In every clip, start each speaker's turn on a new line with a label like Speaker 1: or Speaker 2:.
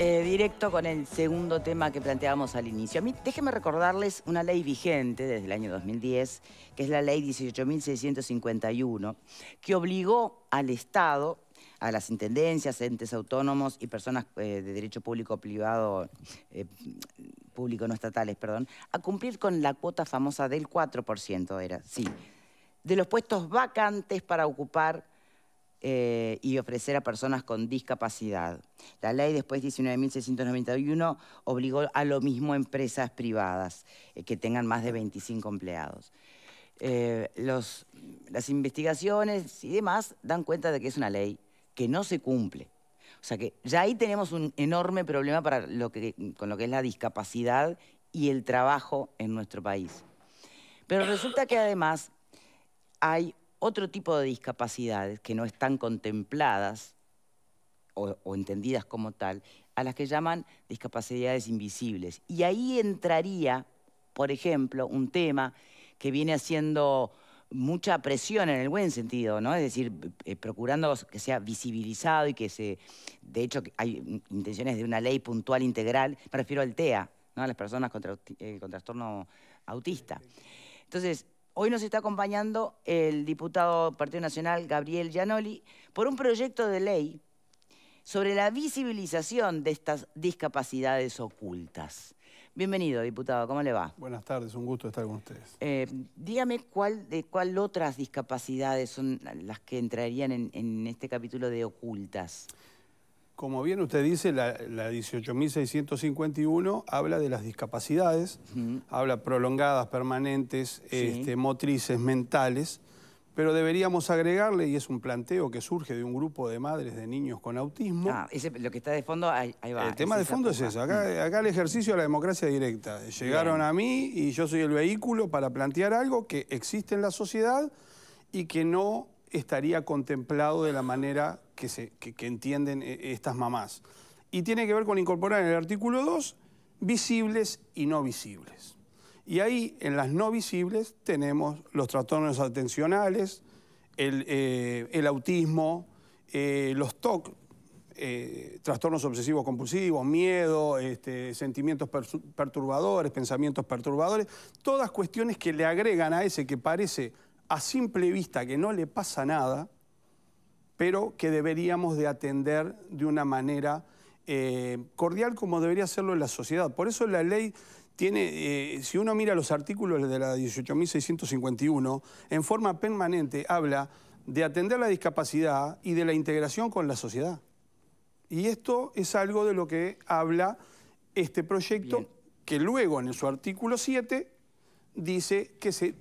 Speaker 1: Eh, directo con el segundo tema que planteábamos al inicio. A mí, déjenme recordarles una ley vigente desde el año 2010, que es la ley 18.651, que obligó al Estado, a las intendencias, entes autónomos y personas eh, de derecho público privado, eh, público no estatales, perdón, a cumplir con la cuota famosa del 4%, era, sí, de los puestos vacantes para ocupar eh, y ofrecer a personas con discapacidad. La ley después de 19.691 obligó a lo mismo a empresas privadas eh, que tengan más de 25 empleados. Eh, las investigaciones y demás dan cuenta de que es una ley que no se cumple. O sea que ya ahí tenemos un enorme problema para lo que, con lo que es la discapacidad y el trabajo en nuestro país. Pero resulta que además hay otro tipo de discapacidades que no están contempladas o, entendidas como tal, a las que llaman discapacidades invisibles. Y ahí entraría, por ejemplo, un tema que viene haciendo mucha presión en el buen sentido, ¿no? Es decir, eh, procurando que sea visibilizado y que se... De hecho, hay intenciones de una ley puntual integral, me refiero al TEA, ¿no? a las personas con, eh, con trastorno autista. Entonces, Hoy nos está acompañando el diputado Partido Nacional Gabriel Gianoli por un proyecto de ley sobre la visibilización de estas discapacidades ocultas. Bienvenido, diputado, ¿cómo le va?
Speaker 2: Buenas tardes, un gusto estar con ustedes.
Speaker 1: Eh, dígame cuál de cuáles otras discapacidades son las que entrarían en este capítulo de ocultas
Speaker 2: como bien usted dice, la, 18.651 habla de las discapacidades, habla prolongadas, permanentes, este, motrices, mentales, pero deberíamos agregarle, y es un planteo que surge de un grupo de madres de niños con autismo. Ah, lo que está de fondo, ahí, va. El tema de fondo es eso. Mm. Acá, el ejercicio de la democracia directa. Llegaron a mí y yo soy el vehículo para plantear algo que existe en la sociedad y que no estaría contemplado de la manera que, se, entienden eh, estas mamás. Y tiene que ver con incorporar en el artículo 2 visibles y no visibles. Y ahí, en las no visibles, tenemos los trastornos atencionales, el, eh, autismo, eh, los TOC, trastornos obsesivos compulsivos, miedo, este, sentimientos perturbadores, pensamientos perturbadores, todas cuestiones que le agregan a ese que parece a simple vista que no le pasa nada, pero que deberíamos de atender de una manera eh, cordial como debería hacerlo en la sociedad. Por eso la ley tiene, eh, si uno mira los artículos de la 18.651, en forma permanente habla de atender la discapacidad y de la integración con la sociedad. Y esto es algo de lo que habla este proyecto, que luego en su artículo 7 dice que se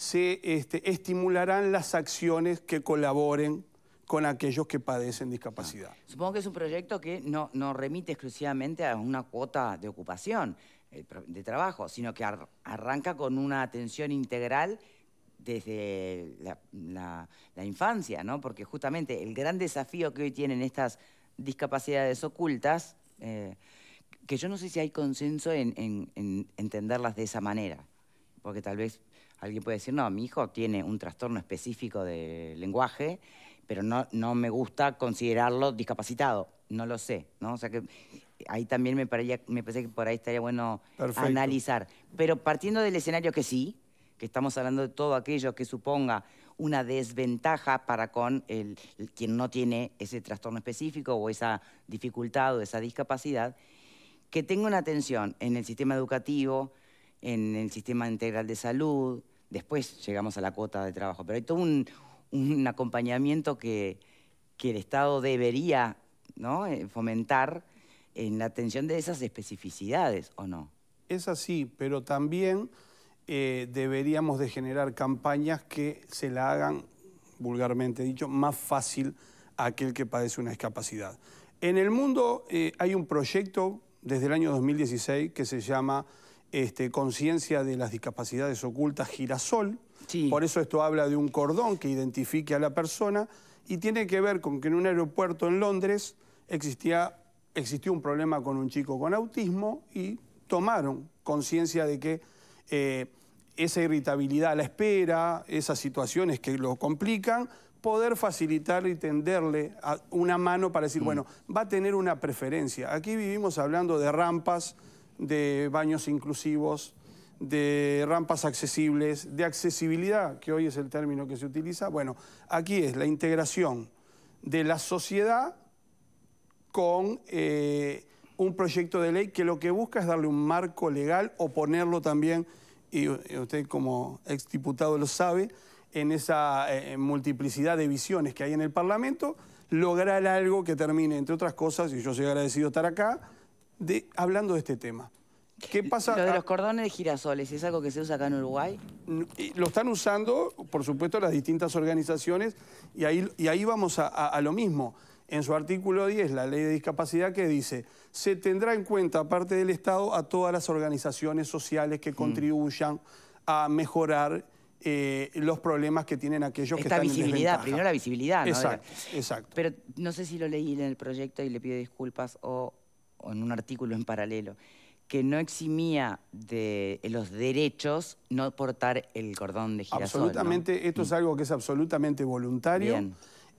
Speaker 2: se este, estimularán las acciones que colaboren con aquellos que padecen discapacidad. Ah.
Speaker 1: Supongo que es un proyecto que no, remite exclusivamente a una cuota de ocupación, eh, de trabajo, sino que arranca con una atención integral desde la, infancia, ¿no? Porque justamente el gran desafío que hoy tienen estas discapacidades ocultas, eh, que yo no sé si hay consenso en entenderlas de esa manera, porque tal vez Alguien puede decir, no, mi hijo tiene un trastorno específico de lenguaje, pero no, no me gusta considerarlo discapacitado. No lo sé, ¿no? O sea que ahí también me, parecía, parece que por ahí estaría bueno analizar. Pero partiendo del escenario que sí, que estamos hablando de todo aquello que suponga una desventaja para con el, quien no tiene ese trastorno específico o esa dificultad o esa discapacidad, que tenga una atención en el sistema educativo, en el sistema integral de salud, después llegamos a la cuota de trabajo. Pero hay todo un, acompañamiento que, el Estado debería eh, fomentar en la atención de esas especificidades, ¿o no? Es
Speaker 2: así, pero también eh, deberíamos de generar campañas que se la hagan, vulgarmente dicho, más fácil a aquel que padece una discapacidad. En el mundo eh, hay un proyecto desde el año 2016 que se llama este, conciencia de las discapacidades ocultas girasol. Por eso esto habla de un cordón que identifique a la persona y tiene que ver con que en un aeropuerto en Londres existía, existió un problema con un chico con autismo y tomaron conciencia de que eh, esa irritabilidad a la espera, esas situaciones que lo complican, poder facilitarle y tenderle una mano para decir, mm. bueno, va a tener una preferencia. Aquí vivimos hablando de rampas, de baños inclusivos, de rampas accesibles, de accesibilidad, que hoy es el término que se utiliza. Bueno, aquí es la integración de la sociedad con eh, un proyecto de ley que lo que busca es darle un marco legal o ponerlo también, y usted como exdiputado lo sabe, en esa eh, multiplicidad de visiones que hay en el Parlamento, lograr algo que termine, entre otras cosas, y yo soy agradecido estar acá, hablando de este tema. ¿Qué pasa? Lo de los
Speaker 1: cordones de girasoles, ¿es algo que se usa acá en
Speaker 2: Uruguay? Lo están usando, por supuesto, las distintas organizaciones y ahí, y ahí vamos a, lo mismo. En su artículo 10, la ley de discapacidad que dice, se tendrá en cuenta, aparte del Estado, a todas las organizaciones sociales que mm. contribuyan a mejorar eh, los problemas que tienen aquellos que están visibilidad, primero la
Speaker 1: visibilidad. ¿no? Exacto, exacto. Pero no sé si lo leí en el proyecto y le pido disculpas o o en un artículo en paralelo, que no eximía de eh, los derechos no portar el cordón de girasol. Absolutamente,
Speaker 2: esto es mm. algo que es absolutamente voluntario.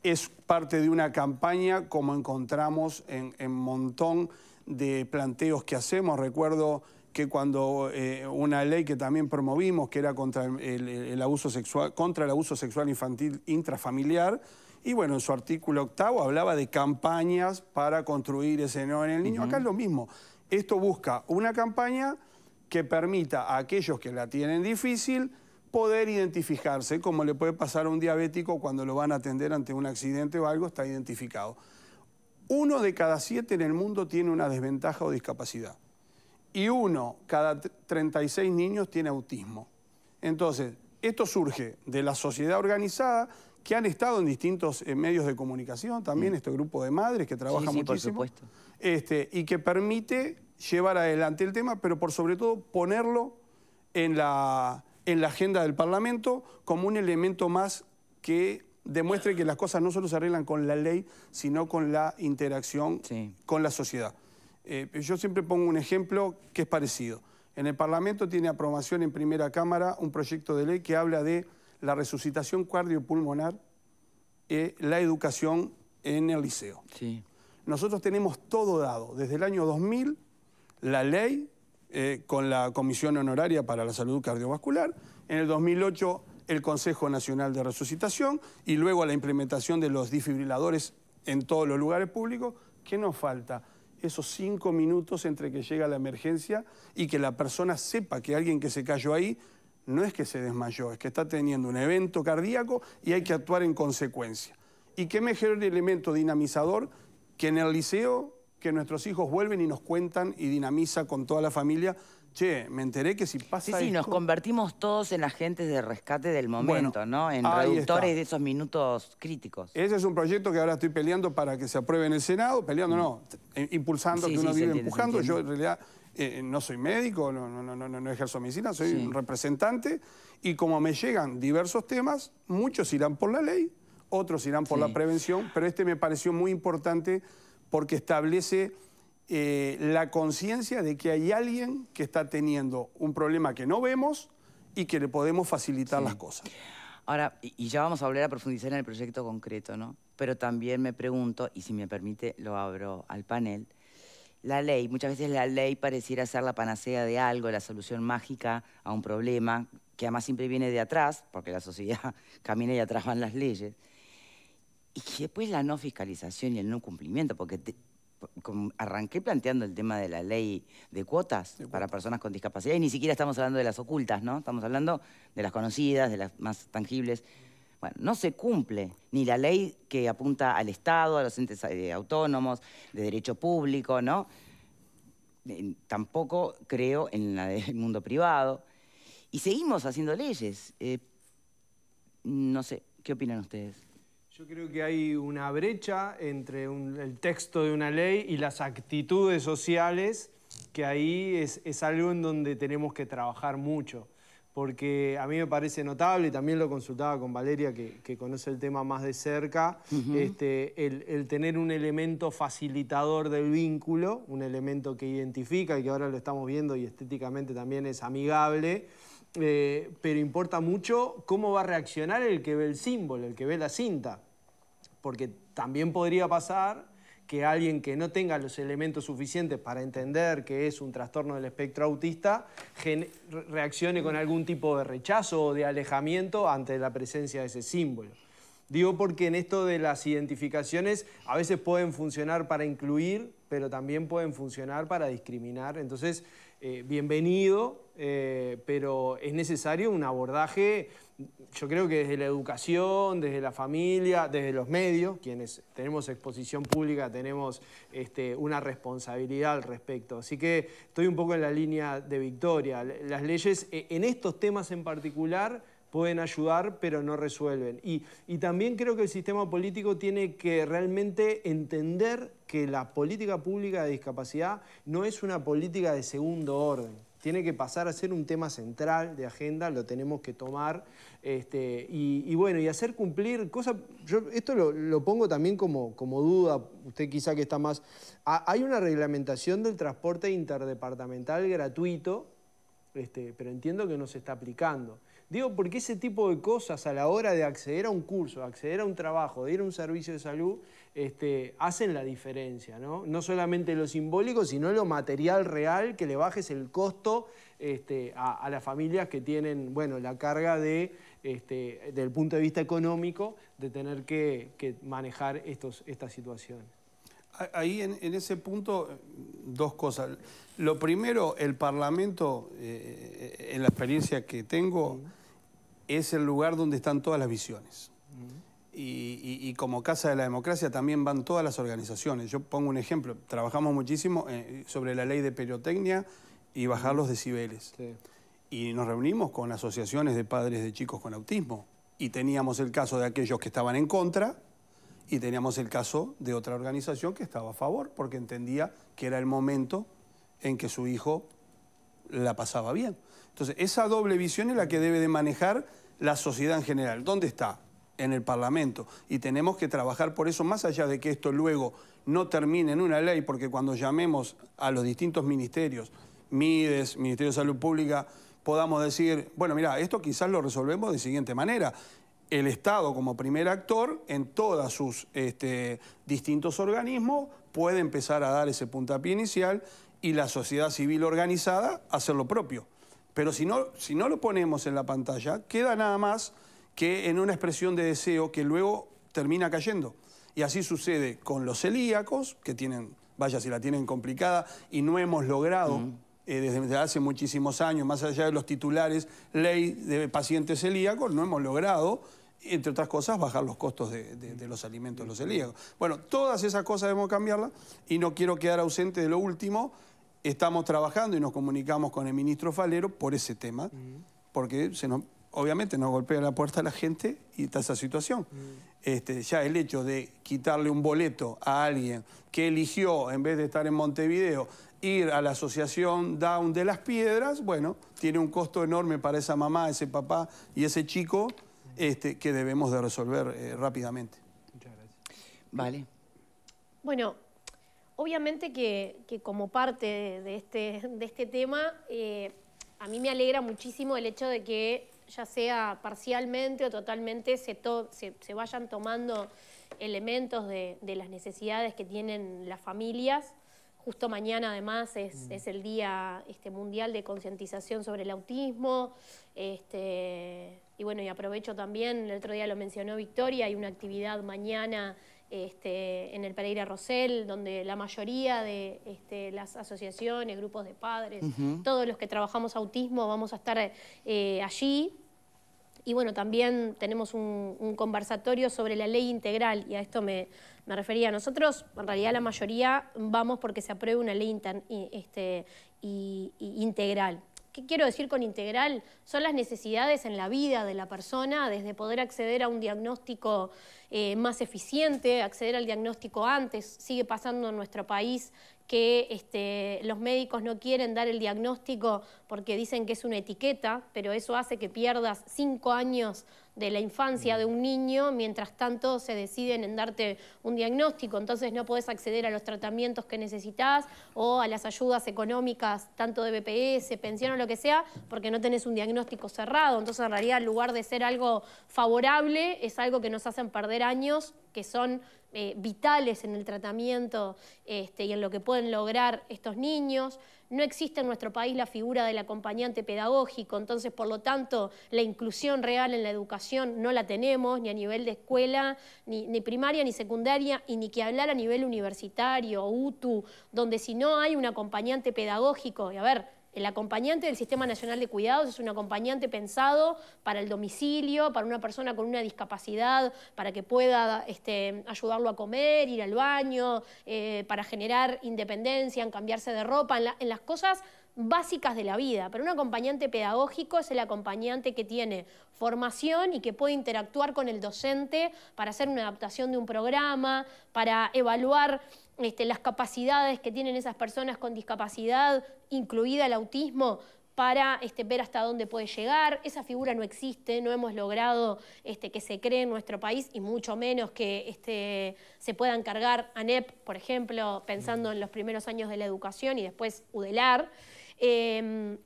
Speaker 2: Es parte de una campaña como encontramos en, un montón de planteos que hacemos. Recuerdo que cuando eh, una ley que también promovimos, que era contra el, abuso sexual, contra el abuso sexual infantil intrafamiliar, y bueno, en su artículo octavo hablaba de campañas para construir ese no en el niño. Acá es lo mismo. Esto busca una campaña que permita a aquellos que la tienen difícil poder identificarse, como le puede pasar a un diabético cuando lo van a atender ante un accidente o algo, está identificado. Uno de cada siete en el mundo tiene una desventaja o discapacidad. Y uno cada 36 niños tiene autismo. Entonces, esto surge de la sociedad organizada que han estado en distintos eh, medios de comunicación, también mm. este grupo de madres que trabaja muchísimo. sí, muchísimo. Por supuesto. Este, y que permite llevar adelante el tema, pero por sobre todo ponerlo en la, en la agenda del Parlamento como un elemento más que demuestre que las cosas no solo se arreglan con la ley, sino con la interacción con la sociedad. Eh, yo siempre pongo un ejemplo que es parecido. En el Parlamento tiene aprobación en primera Cámara un proyecto de ley que habla de la resucitación cardiopulmonar, y eh, la educación en el liceo. Sí. Nosotros tenemos todo dado. Desde el año 2000, la ley eh, con la Comisión Honoraria para la Salud Cardiovascular, en el 2008 el Consejo Nacional de Resucitación y luego la implementación de los desfibriladores en todos los lugares públicos. ¿Qué nos falta? Esos cinco minutos entre que llega la emergencia y que la persona sepa que alguien que se cayó ahí no es que se desmayó, es que está teniendo un evento cardíaco y hay que actuar en consecuencia. Y qué mejor elemento dinamizador que en el liceo, que nuestros hijos vuelven y nos cuentan y dinamiza con toda la familia. Che, me
Speaker 1: enteré que si pasa Sí, sí, nos convertimos todos en agentes de rescate del momento, ¿no? En reductores de esos minutos críticos.
Speaker 2: Ese es un proyecto que ahora estoy peleando para que se apruebe en el Senado, peleando mm. no, impulsando, que uno vive empujando. Yo en realidad eh, eh, no soy médico, no, no, no, no ejerzo medicina, soy un representante y como me llegan diversos temas, muchos irán por la ley, otros irán por la prevención, pero este me pareció muy importante porque establece eh, la conciencia de que hay alguien que está teniendo un problema que no vemos y que le podemos facilitar las
Speaker 1: cosas. Ahora, y ya vamos a volver a profundizar en el proyecto concreto, ¿no? Pero también me pregunto, y si me permite lo abro al panel, la ley. Muchas veces la ley pareciera ser la panacea de algo, la solución mágica a un problema, que además siempre viene de atrás, porque la sociedad camina y atrás van las leyes. Y después la no fiscalización y el no cumplimiento, porque arranqué planteando el tema de la ley de cuotas, para personas con discapacidad, y ni siquiera estamos hablando de las ocultas, ¿no? Estamos hablando de las conocidas, de las más tangibles. Bueno, no se cumple ni la ley que apunta al Estado, a los entes eh, autónomos, de derecho público, ¿no? Eh, tampoco creo en la del mundo privado. Y seguimos haciendo leyes. Eh, no sé, ¿qué opinan ustedes?
Speaker 3: Yo creo que hay una brecha entre el texto de una ley y las actitudes sociales, que ahí es algo en donde tenemos que trabajar mucho porque a mí me parece notable, y también lo consultaba con Valeria, que, conoce el tema más de cerca, este, el, tener un elemento facilitador del vínculo, un elemento que identifica y que ahora lo estamos viendo y estéticamente también es amigable, eh, pero importa mucho cómo va a reaccionar el que ve el símbolo, el que ve la cinta, porque también podría pasar que alguien que no tenga los elementos suficientes para entender que es un trastorno del espectro autista reaccione con algún tipo de rechazo o de alejamiento ante la presencia de ese símbolo. Digo porque en esto de las identificaciones a veces pueden funcionar para incluir pero también pueden funcionar para discriminar. Entonces, eh, bienvenido, eh, pero es necesario un abordaje, yo creo que desde la educación, desde la familia, desde los medios, quienes tenemos exposición pública, tenemos este, una responsabilidad al respecto. Así que estoy un poco en la línea de Victoria. Las leyes e, en estos temas en particular pueden ayudar, pero no resuelven. Y, también creo que el sistema político tiene que realmente entender que la política pública de discapacidad no es una política de segundo orden. Tiene que pasar a ser un tema central de agenda, lo tenemos que tomar. Este, y, bueno, y hacer cumplir cosas. Yo esto lo, pongo también como, como duda, usted quizá que está más. hay una reglamentación del transporte interdepartamental gratuito este, pero entiendo que no se está aplicando. Digo, porque ese tipo de cosas a la hora de acceder a un curso, acceder a un trabajo, de ir a un servicio de salud, este, hacen la diferencia, ¿no? No solamente lo simbólico, sino lo material real, que le bajes el costo este, a, las familias que tienen, bueno, la carga de, del punto de vista económico, de tener que, que manejar estos, estas situaciones. Ahí en, ese punto,
Speaker 2: dos cosas. Lo primero, el Parlamento, eh, eh, en la experiencia que tengo, es el lugar donde están todas las visiones. y, como Casa de la Democracia también van todas las organizaciones. Yo pongo un ejemplo, trabajamos muchísimo eh, sobre la ley de periotecnia y bajar los decibeles. Y nos reunimos con asociaciones de padres de chicos con autismo. Y teníamos el caso de aquellos que estaban en contra, y teníamos el caso de otra organización que estaba a favor porque entendía que era el momento en que su hijo la pasaba bien. Entonces, esa doble visión es la que debe de manejar la sociedad en general. ¿Dónde está? En el Parlamento. Y tenemos que trabajar por eso, más allá de que esto luego no termine en una ley, porque cuando llamemos a los distintos ministerios, MIDES, Ministerio de Salud Pública, podamos decir, bueno, mira, esto quizás lo resolvemos de siguiente manera el Estado como primer actor en todos sus este, distintos organismos puede empezar a dar ese puntapié inicial y la sociedad civil organizada hacer lo propio. Pero si no, si no lo ponemos en la pantalla, queda nada más que en una expresión de deseo que luego termina cayendo. Y así sucede con los celíacos, que tienen, vaya si la tienen complicada, y no hemos logrado... Eh, desde hace muchísimos años, más allá de los titulares, ley de pacientes celíacos, no hemos logrado entre otras cosas, bajar los costos de, los alimentos de los celíacos. Bueno, todas esas cosas debemos cambiarlas y no quiero quedar ausente de lo último. Estamos trabajando y nos comunicamos con el ministro Falero por ese tema, mm. porque obviamente nos golpea la puerta a la gente y está esa situación. Mm. Este, ya el hecho de quitarle un boleto a alguien que eligió, en vez de estar en Montevideo, ir a la asociación Down de las Piedras, bueno, tiene un costo enorme para esa mamá, ese papá y ese chico este, que debemos de resolver eh, rápidamente. Muchas gracias. Vale.
Speaker 4: Bueno, obviamente que, como parte de este, de este tema, eh, a mí me alegra muchísimo el hecho de que ya sea parcialmente o totalmente se, se, vayan tomando elementos de, las necesidades que tienen las familias. Justo mañana además es, mm. el Día este, Mundial de Concientización sobre el Autismo. Este, y bueno, y aprovecho también, el otro día lo mencionó Victoria, hay una actividad mañana este, en el Pereira Rosel, donde la mayoría de este, las asociaciones, grupos de padres, todos los que trabajamos autismo vamos a estar eh, allí. Y bueno, también tenemos un, conversatorio sobre la ley integral, y a esto me, me, refería. Nosotros, en realidad, la mayoría vamos porque se apruebe una ley este, y integral. ¿Qué quiero decir con integral? Son las necesidades en la vida de la persona, desde poder acceder a un diagnóstico eh, más eficiente, acceder al diagnóstico antes. Sigue pasando en nuestro país que este, los médicos no quieren dar el diagnóstico porque dicen que es una etiqueta, pero eso hace que pierdas cinco años de la infancia de un niño, mientras tanto se deciden en darte un diagnóstico, entonces no podés acceder a los tratamientos que necesitas o a las ayudas económicas, tanto de BPS, pensión o lo que sea, porque no tenés un diagnóstico cerrado, entonces en realidad en lugar de ser algo favorable, es algo que nos hacen perder años que son eh, vitales en el tratamiento este, y en lo que pueden lograr estos niños. No existe en nuestro país la figura del acompañante pedagógico, entonces por lo tanto la inclusión real en la educación no la tenemos ni a nivel de escuela, ni, ni primaria, ni secundaria, y ni que hablar a nivel universitario, UTU, donde si no hay un acompañante pedagógico, y a ver, el acompañante del Sistema Nacional de Cuidados es un acompañante pensado para el domicilio, para una persona con una discapacidad, para que pueda este, ayudarlo a comer, ir al baño, eh, para generar independencia, en cambiarse de ropa, en las cosas básicas de la vida, pero un acompañante pedagógico es el acompañante que tiene formación y que puede interactuar con el docente para hacer una adaptación de un programa, para evaluar este, las capacidades que tienen esas personas con discapacidad, incluida el autismo, para este, ver hasta dónde puede llegar. Esa figura no existe, no hemos logrado este, que se cree en nuestro país y mucho menos que se pueda encargar ANEP, por ejemplo, pensando en los primeros años de la educación y después UDELAR. Eh,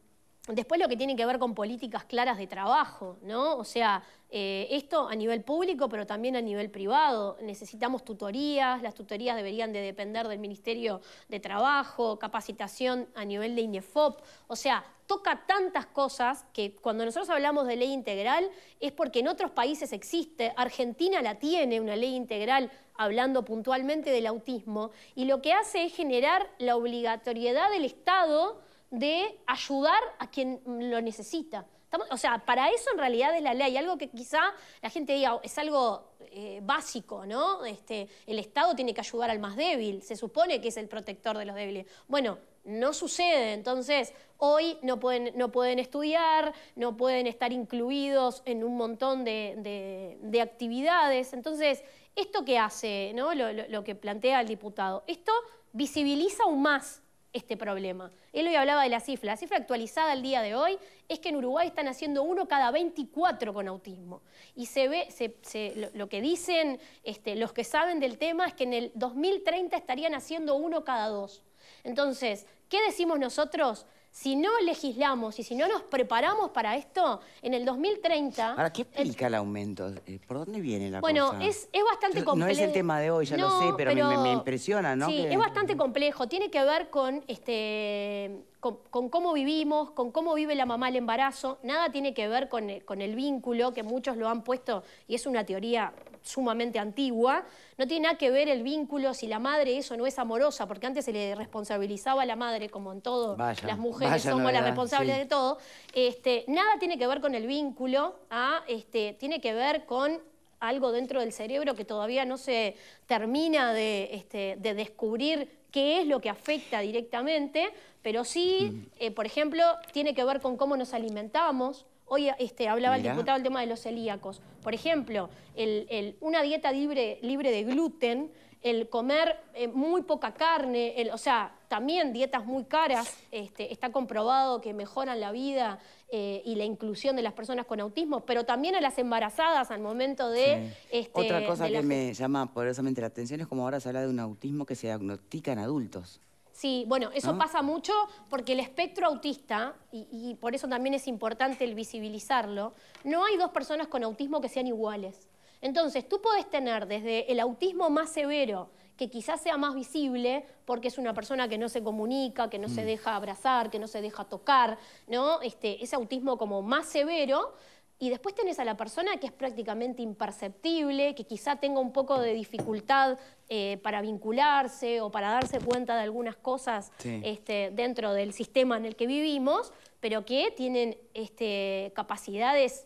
Speaker 4: Después lo que tiene que ver con políticas claras de trabajo, ¿no? O sea, eh, esto a nivel público, pero también a nivel privado. Necesitamos tutorías, las tutorías deberían de depender del Ministerio de Trabajo, capacitación a nivel de INEFOP. O sea, toca tantas cosas que cuando nosotros hablamos de ley integral es porque en otros países existe. Argentina la tiene, una ley integral hablando puntualmente del autismo, y lo que hace es generar la obligatoriedad del Estado de ayudar a quien lo necesita. o sea, para eso en realidad es la ley, algo que quizá la gente diga oh, es algo eh, básico, ¿no? Este, el Estado tiene que ayudar al más débil, se supone que es el protector de los débiles. Bueno, no sucede. Entonces, hoy no pueden, no pueden, estudiar, no pueden estar incluidos en un montón de, actividades. Entonces, ¿esto qué hace? ¿no? lo, que plantea el diputado. Esto visibiliza aún más este problema. Él hoy hablaba de la cifra. La cifra actualizada al día de hoy es que en Uruguay están haciendo uno cada 24 con autismo. Y se ve, lo, que dicen este, los que saben del tema es que en el 2030 estarían haciendo uno cada dos. Entonces, ¿qué decimos nosotros? si no legislamos y si no nos preparamos para esto, en el 2030... Ahora,
Speaker 1: ¿qué explica el, aumento? Eh, ¿Por dónde viene la bueno, Bueno, es,
Speaker 4: bastante complejo. No es el tema
Speaker 1: de hoy, ya lo sé, pero, me, impresiona, ¿no? Sí, es bastante
Speaker 4: complejo. Tiene que ver con, este, cómo vivimos, con cómo vive la mamá el embarazo. Nada tiene que ver con, con el vínculo, que muchos lo han puesto, y es una teoría sumamente antigua. No tiene nada que ver el vínculo si la madre eso no es amorosa, porque antes se le responsabilizaba a la madre, como en todo, las mujeres somos las responsables de todo. Este, nada tiene que ver con el vínculo, ¿ah? este, tiene que ver con algo dentro del cerebro que todavía no se termina de, este, descubrir qué es lo que afecta directamente, pero sí, mm. eh, por ejemplo, tiene que ver con cómo nos alimentamos, Hoy este, hablaba el diputado del tema de los celíacos. Por ejemplo, el, una dieta libre, libre de gluten, el comer eh, muy poca carne, el, o sea, también dietas muy caras, este, está comprobado que mejoran la vida eh, y la inclusión de las personas con autismo, pero también a las embarazadas al momento de... Este, Otra cosa que me
Speaker 1: llama poderosamente la atención es como ahora se habla de un autismo que se diagnostica en adultos.
Speaker 4: Sí, bueno, eso pasa mucho porque el espectro autista, y, por eso también es importante el visibilizarlo, no hay dos personas con autismo que sean iguales. Entonces, tú puedes tener desde el autismo más severo, que quizás sea más visible porque es una persona que no se comunica, que no se mm. deja abrazar, que no se deja tocar, ¿no? Este, ese autismo como más severo, y después tenés a la persona que es prácticamente imperceptible, que quizá tenga un poco de dificultad eh, para vincularse o para darse cuenta de algunas cosas este, dentro del sistema en el que vivimos, pero que tienen este, capacidades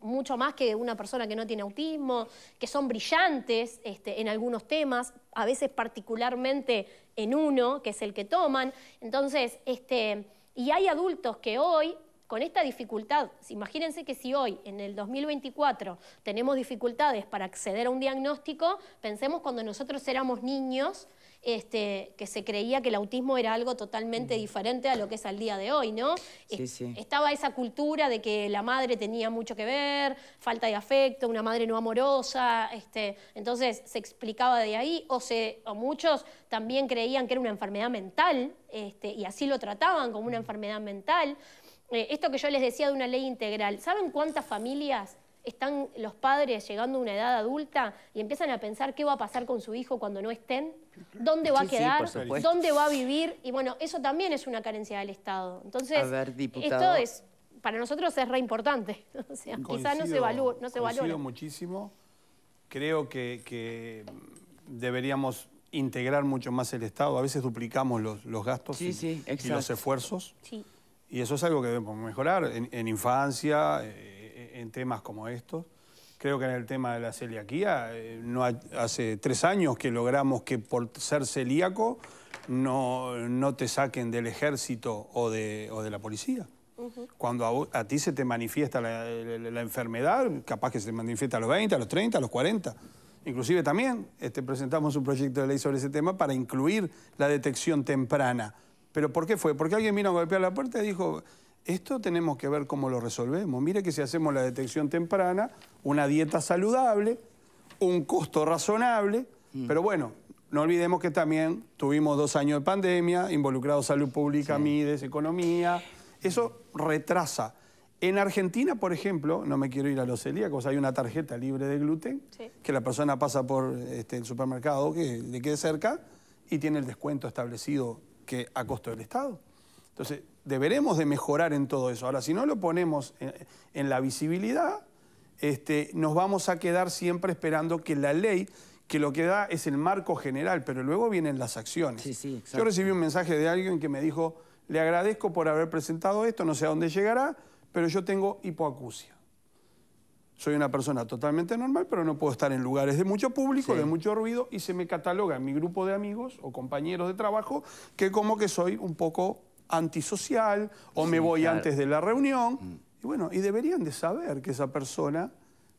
Speaker 4: mucho más que una persona que no tiene autismo, que son brillantes este, en algunos temas, a veces particularmente en uno, que es el que toman. Entonces, y hay adultos que hoy con esta dificultad, imagínense que si hoy, en el 2024, tenemos dificultades para acceder a un diagnóstico, pensemos cuando nosotros éramos niños, este, que se creía que el autismo era algo totalmente diferente a lo que es al día de hoy, ¿no? Estaba esa cultura de que la madre tenía mucho que ver, falta de afecto, una madre no amorosa, este, entonces se explicaba de ahí, o, se, o muchos también creían que era una enfermedad mental, este, y así lo trataban como una enfermedad mental. Eh, esto que yo les decía de una ley integral, ¿saben cuántas familias están los padres llegando a una edad adulta y empiezan a pensar qué va a pasar con su hijo cuando no estén, dónde va a quedar, dónde va a vivir. Y bueno, eso también es una carencia del Estado. Entonces, esto es, para nosotros es re importante. O quizás no se, evalúa, no se
Speaker 2: muchísimo. Creo que, deberíamos integrar mucho más el Estado. A veces duplicamos los, gastos y, los esfuerzos. Sí. Y eso es algo que debemos mejorar en, infancia, eh, en temas como estos. Creo que en el tema de la celiaquía, eh, no hace tres años que logramos que por ser celíaco no, no te saquen del ejército o de, o de la policía. Cuando a, ti se te manifiesta la, enfermedad, capaz que se te manifiesta a los 20, a los 30, a los 40. Inclusive también este, presentamos un proyecto de ley sobre ese tema para incluir la detección temprana ¿Pero por qué fue? Porque alguien vino a golpear la puerta y dijo, esto tenemos que ver cómo lo resolvemos. Mire que si hacemos la detección temprana, una dieta saludable, un costo razonable, mm. pero bueno, no olvidemos que también tuvimos dos años de pandemia, involucrado salud pública, Mides, economía, eso retrasa. En Argentina, por ejemplo, no me quiero ir a los celíacos, hay una tarjeta libre de gluten que la persona pasa por este, el supermercado que le quede cerca y tiene el descuento establecido que a costo del Estado. Entonces, deberemos de mejorar en todo eso. Ahora, si no lo ponemos en, la visibilidad, este, nos vamos a quedar siempre esperando que la ley, que lo que da es el marco general, pero luego vienen las acciones. Yo recibí un mensaje de alguien que me dijo, le agradezco por haber presentado esto, no sé a dónde llegará, pero yo tengo hipoacusia. Soy una persona totalmente normal, pero no puedo estar en lugares de mucho público, de mucho ruido, y se me cataloga en mi grupo de amigos o compañeros de trabajo que como que soy un poco antisocial o me voy antes de la reunión. Mm. Y bueno, y deberían de saber que esa persona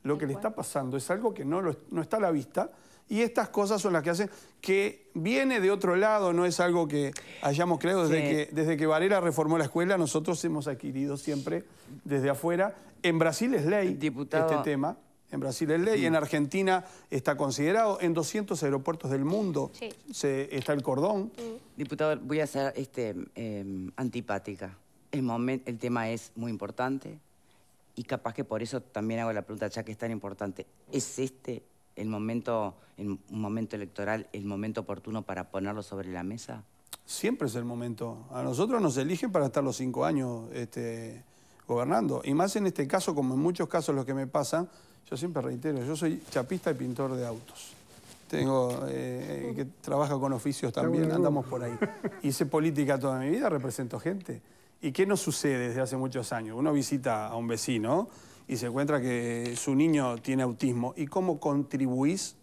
Speaker 2: lo que le está pasando es algo que no está a la vista, y estas cosas son las que hacen que viene de otro lado, no es algo que hayamos creado. Desde, que, desde que Varela reformó la escuela, nosotros hemos adquirido siempre desde afuera. En Brasil es ley este tema. En Brasil es ley, en Argentina está considerado, en 200 aeropuertos del mundo se, está el cordón.
Speaker 1: Diputado, voy a ser este, em, antipática. El, el tema es muy importante y capaz que por eso también hago la pregunta, ya que es tan importante. ¿Es este el momento, en un momento electoral el momento oportuno para ponerlo sobre la mesa?
Speaker 2: Siempre es el momento. A nosotros nos eligen para estar los cinco años este, gobernando. Y más en este caso, como en muchos casos los que me pasan, yo siempre reitero, yo soy chapista y pintor de autos. Tengo eh, que trabaja con oficios también, andamos por ahí. Hice política toda mi vida, represento gente. ¿Y qué nos sucede desde hace muchos años? Uno visita a un vecino y se encuentra que su niño tiene autismo. ¿Y cómo contribuís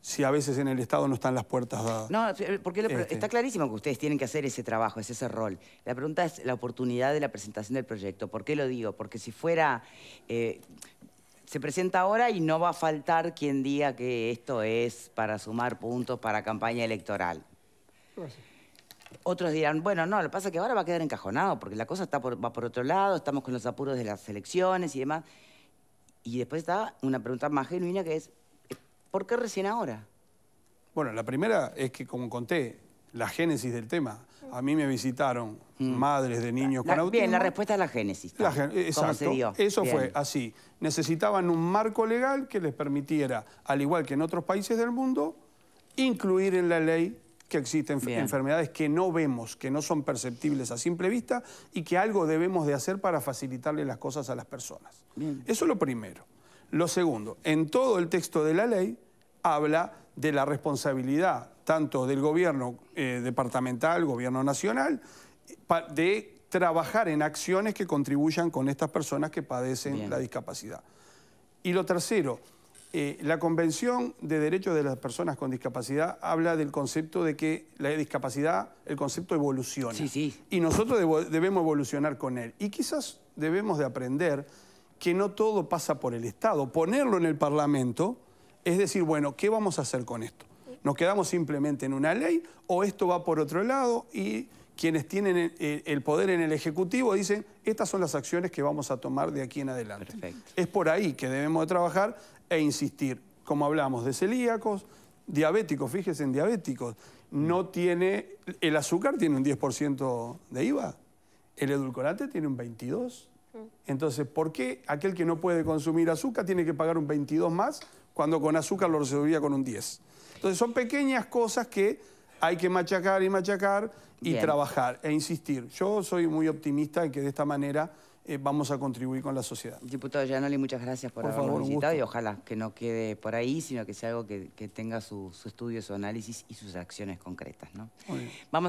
Speaker 2: si a veces en el Estado no
Speaker 1: están las puertas dadas. No, porque este. está clarísimo que ustedes tienen que hacer ese trabajo, es ese rol. La pregunta es la oportunidad de la presentación del proyecto. ¿Por qué lo digo? Porque si fuera... Eh, se presenta ahora y no va a faltar quien diga que esto es para sumar puntos para campaña electoral. Otros dirán, bueno, no, lo que pasa es que ahora va a quedar encajonado, porque la cosa está va por otro lado, estamos con los apuros de las elecciones y demás. Y después está una pregunta más genuina que es, ¿por qué recién ahora? Bueno, la primera es que, como conté, la
Speaker 2: génesis del tema. A mí me visitaron mm. madres de niños con autismo. Bien, la respuesta es la génesis. Eso fue así. Necesitaban un marco legal que les permitiera, al igual que en otros países del mundo, incluir en la ley que existen enfermedades que no vemos, que no son perceptibles a simple vista y que algo debemos de hacer para facilitarle las cosas a las personas. Eso es lo primero. Lo segundo, en todo el texto de la ley habla de la responsabilidad tanto del gobierno eh, departamental, gobierno nacional, de trabajar en acciones que contribuyan con estas personas que padecen la discapacidad. Y lo tercero, eh, la Convención de Derechos de las Personas con Discapacidad habla del concepto de que la discapacidad, el concepto evoluciona. Y nosotros debemos evolucionar con él. Y quizás debemos de aprender que no todo pasa por el Estado. Ponerlo en el Parlamento es decir, bueno, ¿qué vamos a hacer con esto? ¿Nos quedamos simplemente en una ley o esto va por otro lado y quienes tienen el poder en el Ejecutivo dicen, estas son las acciones que vamos a tomar de aquí en adelante. Es por ahí que debemos de trabajar e insistir, como hablamos de celíacos, diabéticos, fíjese en diabéticos, no tiene, el azúcar tiene un 10% de IVA, el edulcorante tiene un 22%. Entonces, ¿por qué aquel que no puede consumir azúcar tiene que pagar un 22 más cuando con azúcar lo recibiría con un 10? Entonces, son pequeñas cosas que hay que machacar y machacar y trabajar e insistir. Yo soy muy optimista en que de esta manera eh, vamos a contribuir con la sociedad. Diputado Yanoli, muchas gracias por, habernos visitado y
Speaker 1: ojalá que no quede por ahí, sino que sea algo que, tenga su, estudio, su análisis y sus acciones concretas. ¿no?